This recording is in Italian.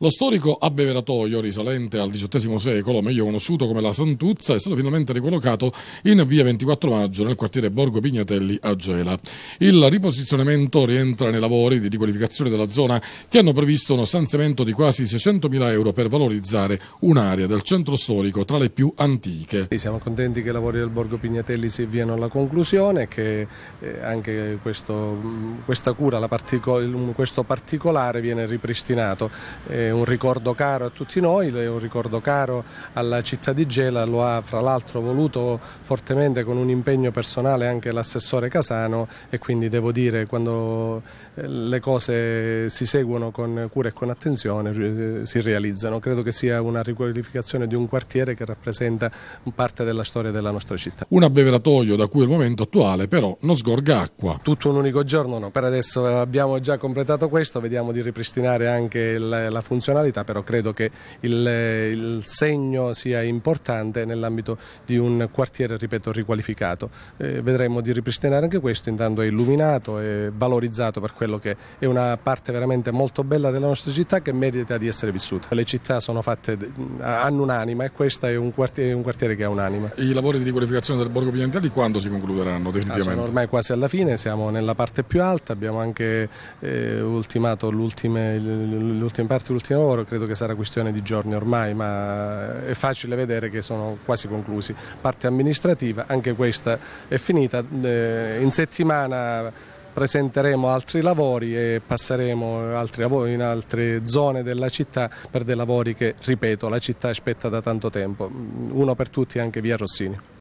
Lo storico abbeveratoio, risalente al XVIII secolo, meglio conosciuto come la Santuzza, è stato finalmente ricollocato in via 24 maggio nel quartiere Borgo Pignatelli a Gela. Il riposizionamento rientra nei lavori di riqualificazione della zona che hanno previsto uno stanziamento di quasi 600.000 euro per valorizzare un'area del centro storico tra le più antiche. Siamo contenti che i lavori del Borgo Pignatelli si avviano alla conclusione e che eh, anche questo, mm, questa cura, partico, questo particolare viene ripristinato eh, un ricordo caro a tutti noi, è un ricordo caro alla città di Gela, lo ha fra l'altro voluto fortemente con un impegno personale anche l'assessore Casano e quindi devo dire quando eh, le cose si seguono con cura e con attenzione eh, si realizzano. Credo che sia una riqualificazione di un quartiere che rappresenta parte della storia della nostra città. Un abbeveratoio da cui al momento attuale però non sgorga acqua. Tutto un unico giorno no, per adesso abbiamo già completato questo, vediamo di ripristinare anche la funzione funzionalità, però credo che il, il segno sia importante nell'ambito di un quartiere, ripeto, riqualificato. Eh, vedremo di ripristinare anche questo, intanto è illuminato e valorizzato per quello che è una parte veramente molto bella della nostra città che merita di essere vissuta. Le città sono fatte, hanno un'anima e questo è un quartiere, un quartiere che ha un'anima. I lavori di riqualificazione del Borgo Pignatelli quando si concluderanno definitivamente? Ah, sono ormai quasi alla fine, siamo nella parte più alta, abbiamo anche eh, ultimato l'ultima parte, l'ultima ultimo lavoro, credo che sarà questione di giorni ormai, ma eh, è facile vedere che sono quasi conclusi. Parte amministrativa, anche questa è finita, eh, in settimana presenteremo altri lavori e passeremo altri lavori in altre zone della città per dei lavori che, ripeto, la città aspetta da tanto tempo. Mm, uno per tutti anche via Rossini.